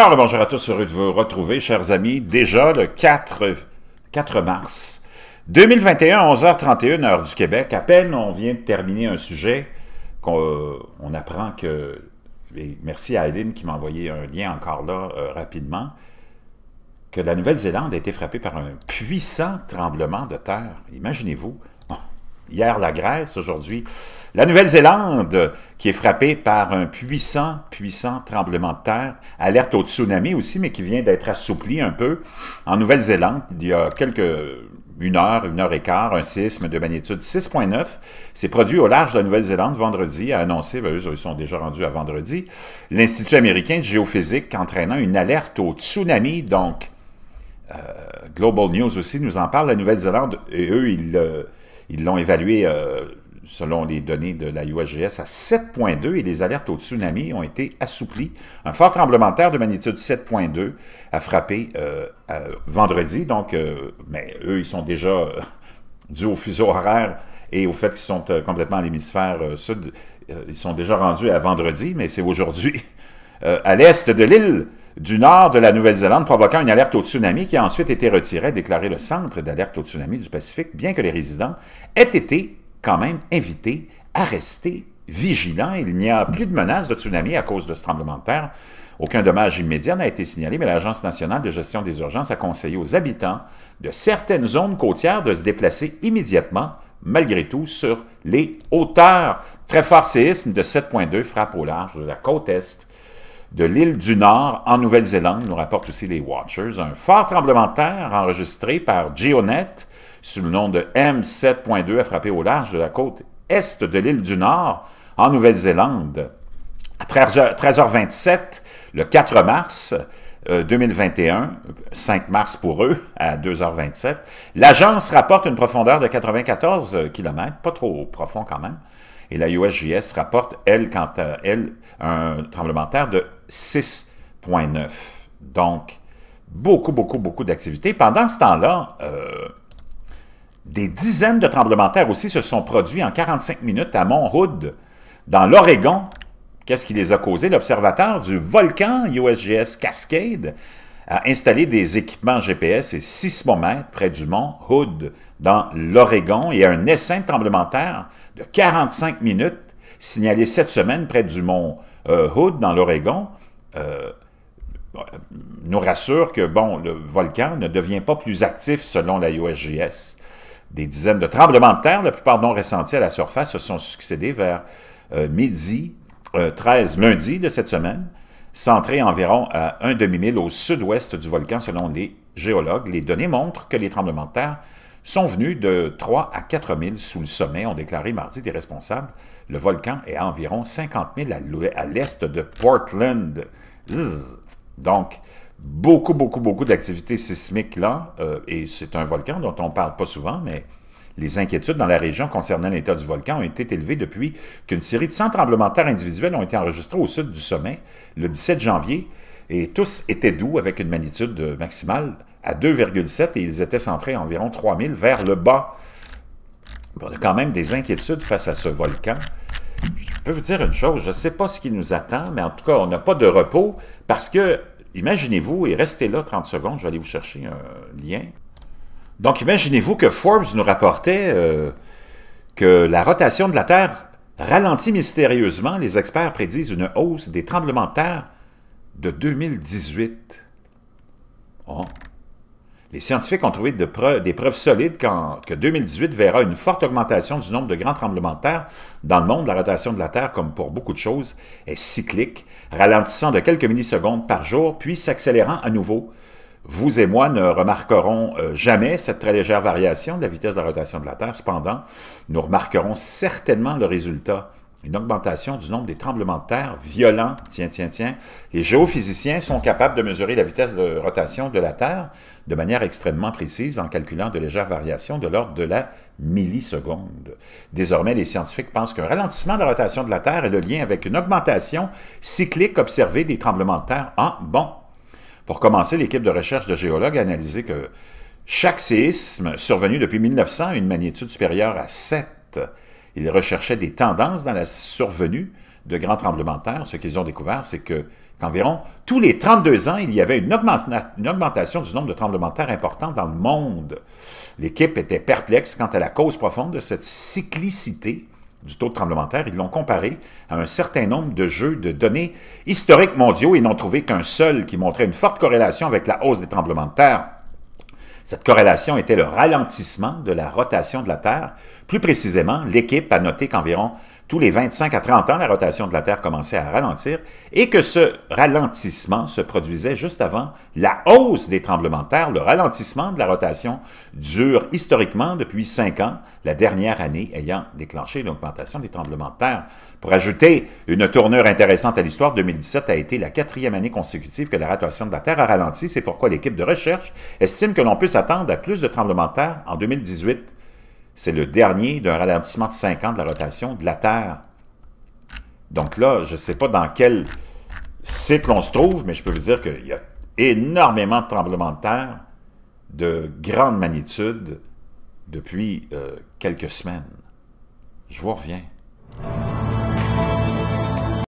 Alors, le bonjour à tous, heureux de vous retrouver, chers amis. Déjà le 4, mars 2021, 11h31, heure du Québec. À peine, on vient de terminer un sujet qu'on on apprend que... Et merci à Aileen qui m'a envoyé un lien encore là euh, rapidement. Que la Nouvelle-Zélande a été frappée par un puissant tremblement de terre. Imaginez-vous, Hier, la Grèce, aujourd'hui, la Nouvelle-Zélande, qui est frappée par un puissant, puissant tremblement de terre, alerte au tsunami aussi, mais qui vient d'être assoupli un peu. En Nouvelle-Zélande, il y a quelques une heure, une heure et quart, un sisme de magnitude 6.9 s'est produit au large de la Nouvelle-Zélande vendredi, a annoncé, ben, eux, ils sont déjà rendus à vendredi, l'Institut américain de géophysique entraînant une alerte au tsunami, donc euh, Global News aussi nous en parle, la Nouvelle-Zélande, et eux, ils euh, l'ont évalué euh, selon les données de la USGS, à 7,2 et les alertes au tsunami ont été assouplies. Un fort tremblement de terre de magnitude 7,2 a frappé vendredi, donc, mais eux, ils sont déjà dû au fuseau horaire et au fait qu'ils sont complètement à l'hémisphère sud. ils sont déjà rendus à vendredi, mais c'est aujourd'hui euh, à l'est de l'île du nord de la Nouvelle-Zélande, provoquant une alerte au tsunami qui a ensuite été retirée, déclaré le Centre d'alerte au tsunami du Pacifique, bien que les résidents aient été quand même invités à rester vigilants. Il n'y a plus de menace de tsunami à cause de ce tremblement de terre. Aucun dommage immédiat n'a été signalé, mais l'Agence nationale de gestion des urgences a conseillé aux habitants de certaines zones côtières de se déplacer immédiatement, malgré tout, sur les hauteurs. Très fort séisme de 7,2 frappe au large de la côte est de l'île du Nord en Nouvelle-Zélande, nous rapporte aussi les Watchers. Un fort tremblement de terre enregistré par GeoNet sous le nom de M7.2 a frappé au large de la côte est de l'île du Nord en Nouvelle-Zélande. À 13h27, le 4 mars, 2021, euh, 5 mars pour eux, à 2h27. L'agence rapporte une profondeur de 94 km, pas trop profond quand même, et la USGS rapporte, elle, quant à elle, un tremblement de terre de 6,9. Donc, beaucoup, beaucoup, beaucoup d'activités. Pendant ce temps-là, euh, des dizaines de tremblements de terre aussi se sont produits en 45 minutes à mont Hood, dans l'Oregon. Qu'est-ce qui les a causés? L'observateur du volcan USGS Cascade a installé des équipements GPS et sismomètres près du mont Hood, dans l'Oregon, et un essaim de tremblement de terre 45 minutes signalées cette semaine près du mont euh, Hood dans l'Oregon euh, euh, nous rassure que bon, le volcan ne devient pas plus actif selon la USGS. Des dizaines de tremblements de terre, la plupart non ressentis à la surface, se sont succédés vers midi 13 lundi de cette semaine, centrés environ à un demi-mille au sud-ouest du volcan selon les géologues. Les données montrent que les tremblements de terre sont venus de 3 à 4 000 sous le sommet, ont déclaré mardi des responsables. Le volcan est à environ 50 000 à l'est de Portland. Donc, beaucoup, beaucoup, beaucoup d'activités sismiques là, euh, et c'est un volcan dont on ne parle pas souvent, mais les inquiétudes dans la région concernant l'état du volcan ont été élevées depuis qu'une série de 100 tremblements de individuels ont été enregistrés au sud du sommet le 17 janvier, et tous étaient doux avec une magnitude maximale à 2,7 et ils étaient centrés à environ 3000 vers le bas. On a quand même des inquiétudes face à ce volcan. Je peux vous dire une chose, je ne sais pas ce qui nous attend, mais en tout cas, on n'a pas de repos parce que, imaginez-vous, et restez là 30 secondes, je vais aller vous chercher un lien. Donc, imaginez-vous que Forbes nous rapportait euh, que la rotation de la Terre ralentit mystérieusement. Les experts prédisent une hausse des tremblements de terre de 2018. Oh, les scientifiques ont trouvé des preuves solides que 2018 verra une forte augmentation du nombre de grands tremblements de terre dans le monde. La rotation de la Terre, comme pour beaucoup de choses, est cyclique, ralentissant de quelques millisecondes par jour, puis s'accélérant à nouveau. Vous et moi ne remarquerons euh, jamais cette très légère variation de la vitesse de la rotation de la Terre. Cependant, nous remarquerons certainement le résultat une augmentation du nombre des tremblements de terre violents, tiens, tiens, tiens. Les géophysiciens sont capables de mesurer la vitesse de rotation de la Terre de manière extrêmement précise en calculant de légères variations de l'ordre de la milliseconde. Désormais, les scientifiques pensent qu'un ralentissement de la rotation de la Terre est le lien avec une augmentation cyclique observée des tremblements de terre en bon. Pour commencer, l'équipe de recherche de géologues a analysé que chaque séisme survenu depuis 1900 a une magnitude supérieure à 7 ils recherchaient des tendances dans la survenue de grands tremblements de terre. Ce qu'ils ont découvert, c'est que qu'environ tous les 32 ans, il y avait une, augmentation du nombre de tremblements de terre importants dans le monde. L'équipe était perplexe quant à la cause profonde de cette cyclicité du taux de tremblement de terre. Ils l'ont comparé à un certain nombre de jeux de données historiques mondiaux et n'ont trouvé qu'un seul qui montrait une forte corrélation avec la hausse des tremblements de terre. Cette corrélation était le ralentissement de la rotation de la Terre. Plus précisément, l'équipe a noté qu'environ tous les 25 à 30 ans, la rotation de la Terre commençait à ralentir et que ce ralentissement se produisait juste avant la hausse des tremblements de terre. Le ralentissement de la rotation dure historiquement depuis cinq ans, la dernière année ayant déclenché l'augmentation des tremblements de terre. Pour ajouter une tournure intéressante à l'histoire, 2017 a été la quatrième année consécutive que la rotation de la Terre a ralenti. C'est pourquoi l'équipe de recherche estime que l'on peut s'attendre à plus de tremblements de terre en 2018 c'est le dernier d'un ralentissement de 5 ans de la rotation de la Terre. Donc là, je ne sais pas dans quel cycle on se trouve, mais je peux vous dire qu'il y a énormément de tremblements de terre de grande magnitude depuis euh, quelques semaines. Je vous reviens.